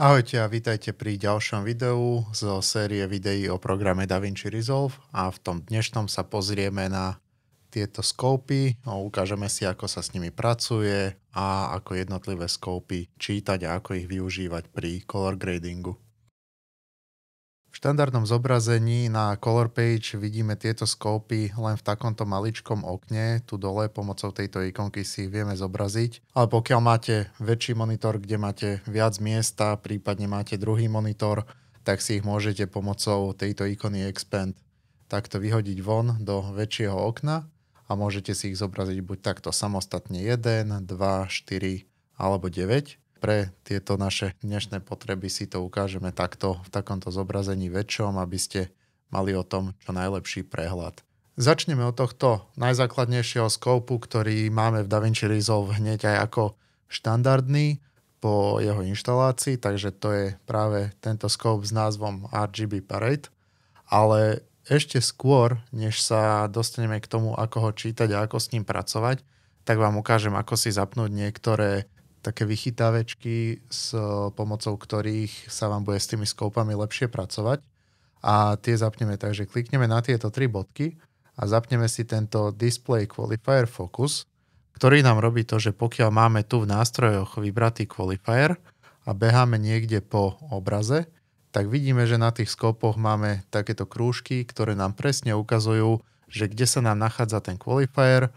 Ahojte a vítajte pri ďalšom videu zo série videí o programe DaVinci Resolve a v tom dnešnom sa pozrieme na tieto a no, ukážeme si ako sa s nimi pracuje a ako jednotlivé skopy čítať a ako ich využívať pri color gradingu. V štandardnom zobrazení na color page vidíme tieto skópy len v takomto maličkom okne, tu dole pomocou tejto ikonky si ich vieme zobraziť, ale pokiaľ máte väčší monitor, kde máte viac miesta, prípadne máte druhý monitor, tak si ich môžete pomocou tejto ikony Expand takto vyhodiť von do väčšieho okna a môžete si ich zobraziť buď takto samostatne 1, 2, 4 alebo 9 pre tieto naše dnešné potreby si to ukážeme takto v takomto zobrazení väčšom, aby ste mali o tom čo najlepší prehľad. Začneme od tohto najzákladnejšieho skopu, ktorý máme v DaVinci Resolve hneď aj ako štandardný po jeho inštalácii, takže to je práve tento scope s názvom RGB Parade. Ale ešte skôr, než sa dostaneme k tomu, ako ho čítať a ako s ním pracovať, tak vám ukážem, ako si zapnúť niektoré také vychytávečky, s eh, pomocou ktorých sa vám bude s tými skopami lepšie pracovať. A tie zapneme tak, že klikneme na tieto tri bodky a zapneme si tento Display Qualifier Focus, ktorý nám robí to, že pokiaľ máme tu v nástrojoch vybratý qualifier a beháme niekde po obraze, tak vidíme, že na tých skopoch máme takéto krúžky, ktoré nám presne ukazujú, že kde sa nám nachádza ten qualifier,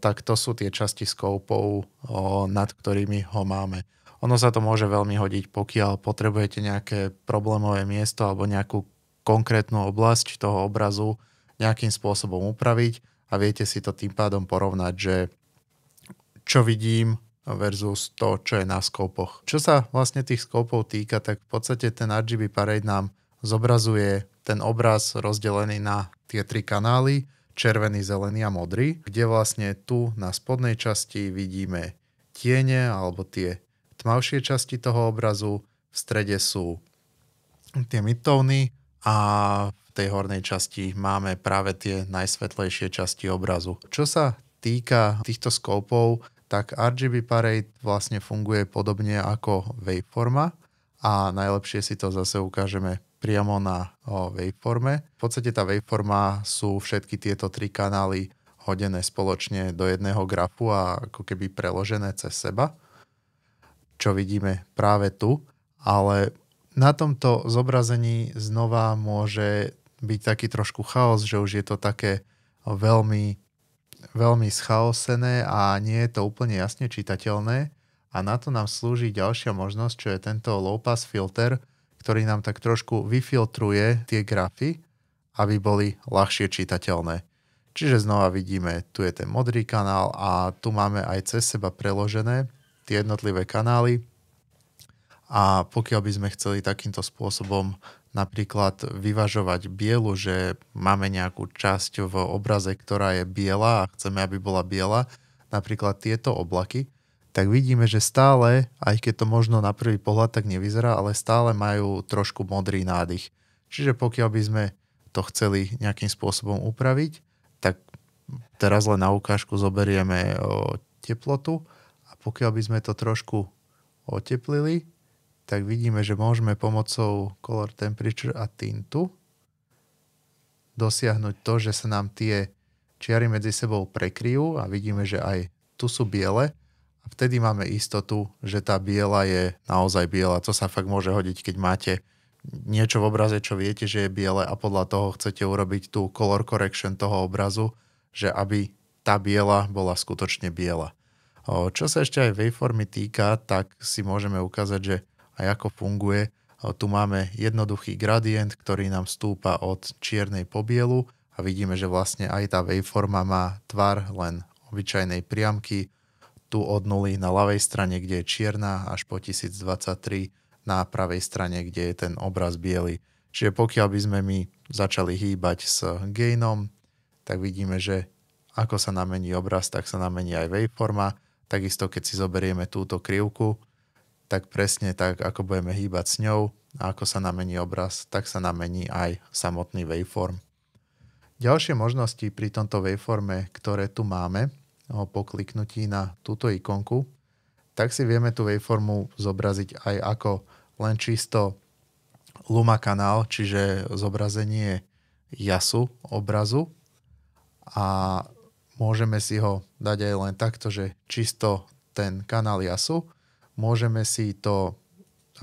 tak to sú tie časti skopov, nad ktorými ho máme. Ono sa to môže veľmi hodiť, pokiaľ potrebujete nejaké problémové miesto alebo nejakú konkrétnu oblasť toho obrazu nejakým spôsobom upraviť a viete si to tým pádom porovnať, že čo vidím versus to, čo je na skopoch. Čo sa vlastne tých skopov týka, tak v podstate ten RGB Parade nám zobrazuje ten obraz rozdelený na tie tri kanály, červený, zelený a modrý, kde vlastne tu na spodnej časti vidíme tiene alebo tie tmavšie časti toho obrazu, v strede sú tie midtóny a v tej hornej časti máme práve tie najsvetlejšie časti obrazu. Čo sa týka týchto skopov, tak RGB Parade vlastne funguje podobne ako waveforma a najlepšie si to zase ukážeme priamo na waveforme. V podstate tá waveforma sú všetky tieto tri kanály hodené spoločne do jedného grafu a ako keby preložené cez seba, čo vidíme práve tu, ale na tomto zobrazení znova môže byť taký trošku chaos, že už je to také veľmi, veľmi schaosené a nie je to úplne jasne čitateľné. A na to nám slúži ďalšia možnosť, čo je tento low pass filter, ktorý nám tak trošku vyfiltruje tie grafy, aby boli ľahšie čitateľné. Čiže znova vidíme, tu je ten modrý kanál a tu máme aj cez seba preložené tie jednotlivé kanály. A pokiaľ by sme chceli takýmto spôsobom napríklad vyvažovať bielu, že máme nejakú časť v obraze, ktorá je biela a chceme, aby bola biela, napríklad tieto oblaky, tak vidíme, že stále, aj keď to možno na prvý pohľad tak nevyzerá, ale stále majú trošku modrý nádych. Čiže pokiaľ by sme to chceli nejakým spôsobom upraviť, tak teraz len na ukážku zoberieme teplotu a pokiaľ by sme to trošku oteplili, tak vidíme, že môžeme pomocou color temperature a tintu dosiahnuť to, že sa nám tie čiary medzi sebou prekryjú a vidíme, že aj tu sú biele, vtedy máme istotu, že tá biela je naozaj biela. To sa fakt môže hodiť, keď máte niečo v obraze, čo viete, že je biele a podľa toho chcete urobiť tú color correction toho obrazu, že aby tá biela bola skutočne biela. Čo sa ešte aj waveformy týka, tak si môžeme ukázať, že aj ako funguje. Tu máme jednoduchý gradient, ktorý nám stúpa od čiernej po bielu a vidíme, že vlastne aj tá waveforma má tvar len obyčajnej priamky, tu od nuly na ľavej strane, kde je čierna, až po 1023 na pravej strane, kde je ten obraz biely. Čiže pokiaľ by sme my začali hýbať s gainom, tak vidíme, že ako sa namení obraz, tak sa namení aj waveforma. Takisto keď si zoberieme túto krivku, tak presne tak, ako budeme hýbať s ňou a ako sa namení obraz, tak sa namení aj samotný waveform. Ďalšie možnosti pri tomto waveforme, ktoré tu máme, po kliknutí na túto ikonku, tak si vieme tú waveformu zobraziť aj ako len čisto luma kanál, čiže zobrazenie jasu obrazu a môžeme si ho dať aj len takto, že čisto ten kanál jasu, môžeme si to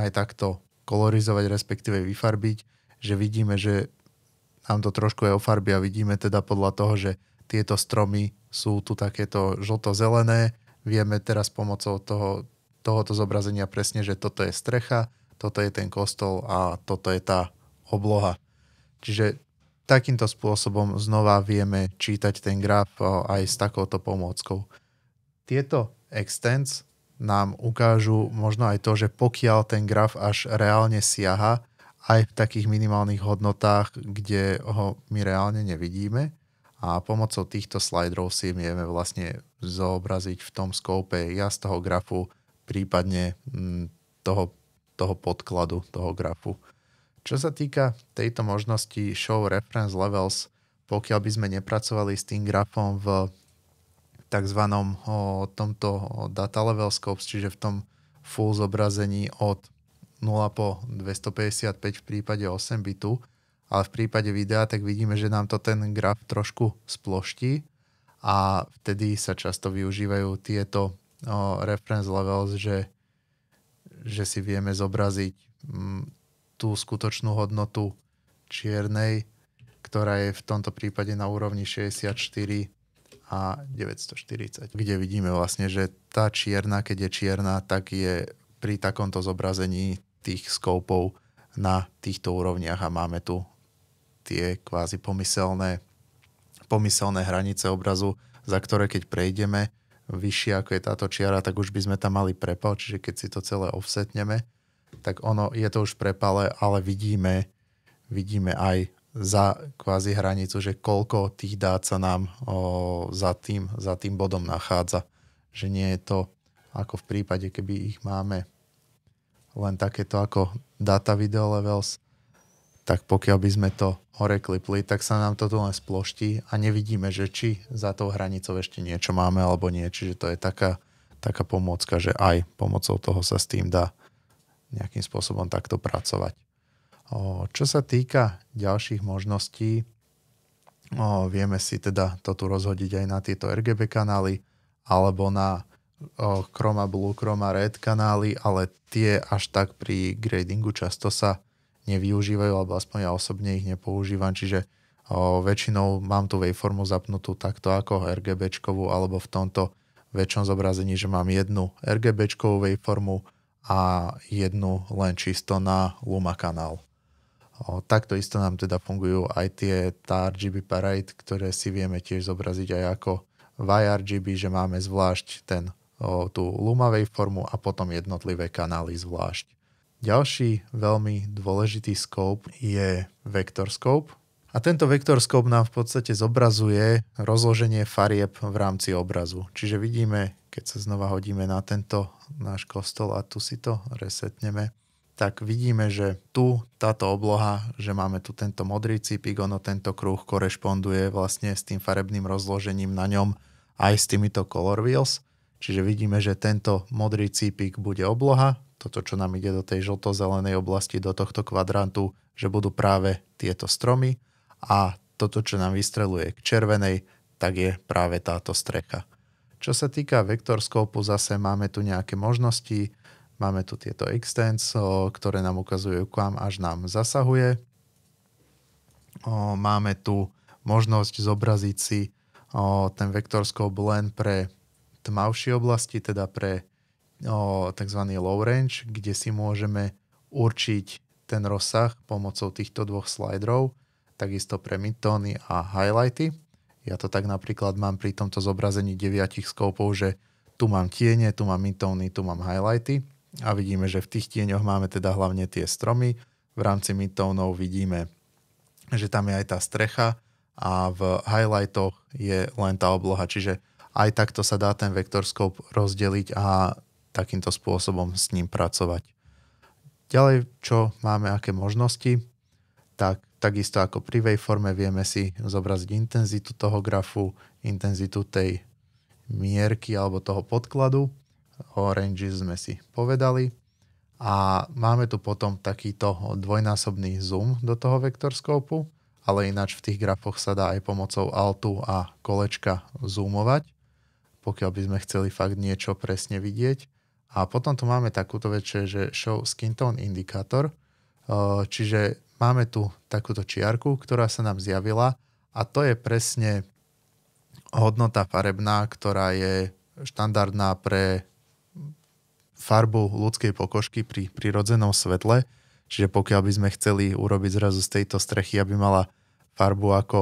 aj takto kolorizovať, respektíve vyfarbiť, že vidíme, že nám to trošku je ofarbia, a vidíme teda podľa toho, že tieto stromy sú tu takéto žlto-zelené. Vieme teraz pomocou toho, tohoto zobrazenia presne, že toto je strecha, toto je ten kostol a toto je tá obloha. Čiže takýmto spôsobom znova vieme čítať ten graf e, aj s takouto pomôckou. Tieto extents nám ukážu možno aj to, že pokiaľ ten graf až reálne siaha aj v takých minimálnych hodnotách, kde ho my reálne nevidíme, a pomocou týchto sliderov si vieme vlastne zobraziť v tom skópe ja z toho grafu, prípadne mm, toho, toho podkladu, toho grafu. Čo sa týka tejto možnosti show reference levels, pokiaľ by sme nepracovali s tým grafom v tzv. tomto data level scopes, čiže v tom full zobrazení od 0 po 255 v prípade 8 bitu, ale v prípade videa tak vidíme, že nám to ten graf trošku sploští a vtedy sa často využívajú tieto o, reference levels, že, že si vieme zobraziť m, mm, tú skutočnú hodnotu čiernej, ktorá je v tomto prípade na úrovni 64 a 940, kde vidíme vlastne, že tá čierna, keď je čierna, tak je pri takomto zobrazení tých skopov na týchto úrovniach a máme tu tie kvázi pomyselné, pomyselné hranice obrazu, za ktoré keď prejdeme vyššie ako je táto čiara, tak už by sme tam mali prepal, čiže keď si to celé offsetneme, tak ono je to už prepale, ale vidíme, vidíme aj za kvázi hranicu, že koľko tých dát sa nám o, za, tým, za tým bodom nachádza. Že nie je to ako v prípade, keby ich máme len takéto ako data video levels, tak pokiaľ by sme to hore klipli, tak sa nám toto len sploští a nevidíme, že či za tou hranicou ešte niečo máme alebo nie. Čiže to je taká, taká pomôcka, že aj pomocou toho sa s tým dá nejakým spôsobom takto pracovať. O, čo sa týka ďalších možností, o, vieme si teda to tu rozhodiť aj na tieto RGB kanály alebo na o, Chroma Blue, Chroma Red kanály, ale tie až tak pri gradingu často sa nevyužívajú, alebo aspoň ja osobne ich nepoužívam, čiže o, väčšinou mám tú waveformu zapnutú takto ako RGBčkovú, alebo v tomto väčšom zobrazení, že mám jednu RGBčkovú waveformu a jednu len čisto na Luma kanál. O, takto isto nám teda fungujú aj tie tá RGB parade, ktoré si vieme tiež zobraziť aj ako YRGB, že máme zvlášť ten, o, tú Luma waveformu a potom jednotlivé kanály zvlášť. Ďalší veľmi dôležitý scope je vektor A tento vektor nám v podstate zobrazuje rozloženie farieb v rámci obrazu. Čiže vidíme, keď sa znova hodíme na tento náš kostol a tu si to resetneme, tak vidíme, že tu táto obloha, že máme tu tento modrý cípik, ono tento kruh korešponduje vlastne s tým farebným rozložením na ňom aj s týmito color wheels. Čiže vidíme, že tento modrý cípik bude obloha, toto, čo nám ide do tej žlto-zelenej oblasti, do tohto kvadrantu, že budú práve tieto stromy a toto, čo nám vystreluje k červenej, tak je práve táto strecha. Čo sa týka vektorskopu, zase máme tu nejaké možnosti, máme tu tieto extents, ktoré nám ukazujú, kam až nám zasahuje. Máme tu možnosť zobraziť si ten vektorskop len pre tmavšie oblasti, teda pre o tzv. low range, kde si môžeme určiť ten rozsah pomocou týchto dvoch sliderov, takisto pre midtóny a highlighty. Ja to tak napríklad mám pri tomto zobrazení deviatich skópov, že tu mám tiene, tu mám midtóny, tu mám highlighty a vidíme, že v tých tieňoch máme teda hlavne tie stromy. V rámci midtónov vidíme, že tam je aj tá strecha a v highlightoch je len tá obloha, čiže aj takto sa dá ten vektorskop rozdeliť a takýmto spôsobom s ním pracovať. Ďalej, čo máme, aké možnosti, tak takisto ako pri waveforme vieme si zobraziť intenzitu toho grafu, intenzitu tej mierky alebo toho podkladu. O range sme si povedali. A máme tu potom takýto dvojnásobný zoom do toho vektorskópu, ale ináč v tých grafoch sa dá aj pomocou altu a kolečka zoomovať, pokiaľ by sme chceli fakt niečo presne vidieť. A potom tu máme takúto vec, že show skin tone indikátor, čiže máme tu takúto čiarku, ktorá sa nám zjavila a to je presne hodnota farebná, ktorá je štandardná pre farbu ľudskej pokožky pri prirodzenom svetle. Čiže pokiaľ by sme chceli urobiť zrazu z tejto strechy, aby mala farbu ako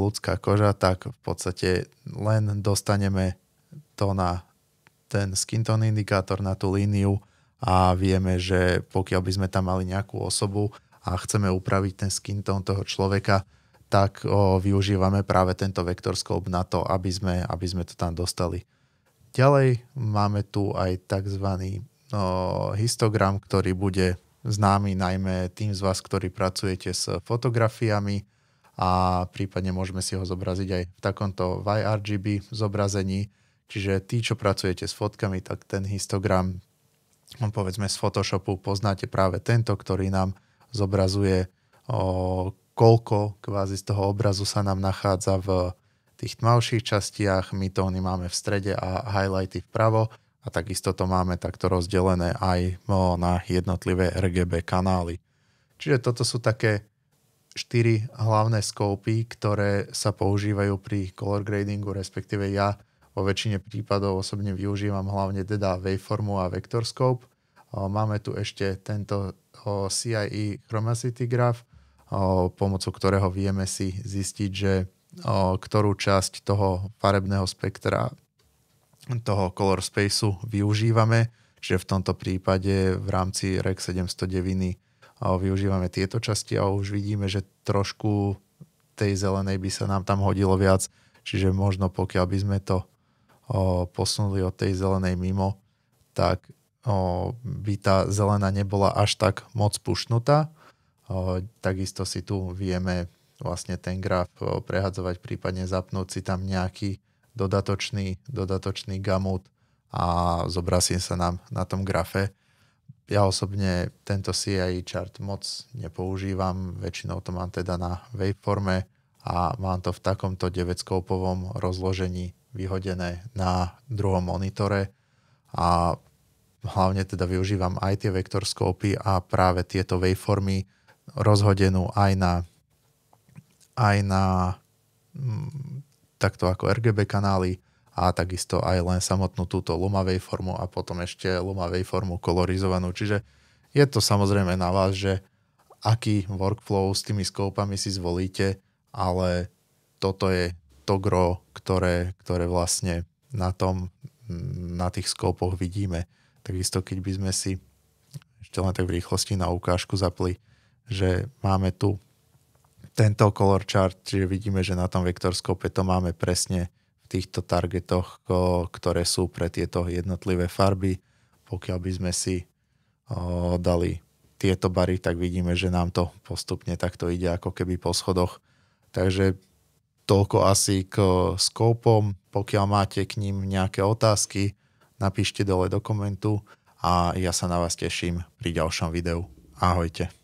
ľudská koža, tak v podstate len dostaneme to na ten skin tone indikátor na tú líniu a vieme, že pokiaľ by sme tam mali nejakú osobu a chceme upraviť ten skin tone toho človeka, tak o, využívame práve tento vektor scope na to, aby sme, aby sme to tam dostali. Ďalej máme tu aj tzv. O, histogram, ktorý bude známy najmä tým z vás, ktorí pracujete s fotografiami a prípadne môžeme si ho zobraziť aj v takomto YRGB zobrazení, Čiže tí, čo pracujete s fotkami, tak ten histogram, no povedzme z Photoshopu, poznáte práve tento, ktorý nám zobrazuje, o, koľko kvázi z toho obrazu sa nám nachádza v tých tmavších častiach, my tóny máme v strede a highlighty vpravo a takisto to máme takto rozdelené aj na jednotlivé RGB kanály. Čiže toto sú také štyri hlavné skopy, ktoré sa používajú pri color gradingu, respektíve ja vo väčšine prípadov osobne využívam hlavne teda waveformu a vectorscope. Máme tu ešte tento CIE Chromacity Graph, pomocou ktorého vieme si zistiť, že ktorú časť toho farebného spektra toho color spaceu využívame, že v tomto prípade v rámci REC 709 využívame tieto časti a už vidíme, že trošku tej zelenej by sa nám tam hodilo viac, čiže možno pokiaľ by sme to o, posunuli od tej zelenej mimo, tak o, by tá zelená nebola až tak moc pušnutá. O, takisto si tu vieme vlastne ten graf prehadzovať, prípadne zapnúť si tam nejaký dodatočný, dodatočný gamut a zobrazím sa nám na tom grafe. Ja osobne tento CI chart moc nepoužívam, väčšinou to mám teda na waveforme a mám to v takomto 9 rozložení vyhodené na druhom monitore a hlavne teda využívam aj tie vektorskopy a práve tieto waveformy rozhodenú aj na, aj na m, mm, takto ako RGB kanály a takisto aj len samotnú túto Luma waveformu a potom ešte Luma waveformu kolorizovanú. Čiže je to samozrejme na vás, že aký workflow s tými skopami si zvolíte, ale toto je to gro, ktoré, ktoré vlastne na tom, mm, na tých skópoch vidíme. Takisto keď by sme si ešte len tak v rýchlosti na ukážku zapli, že máme tu tento color chart, čiže vidíme, že na tom vektorskope to máme presne v týchto targetoch, ktoré sú pre tieto jednotlivé farby. Pokiaľ by sme si dali tieto bary, tak vidíme, že nám to postupne takto ide ako keby po schodoch. Takže Toľko asi k skópom. Pokiaľ máte k ním nejaké otázky, napíšte dole do komentu a ja sa na vás teším pri ďalšom videu. Ahojte.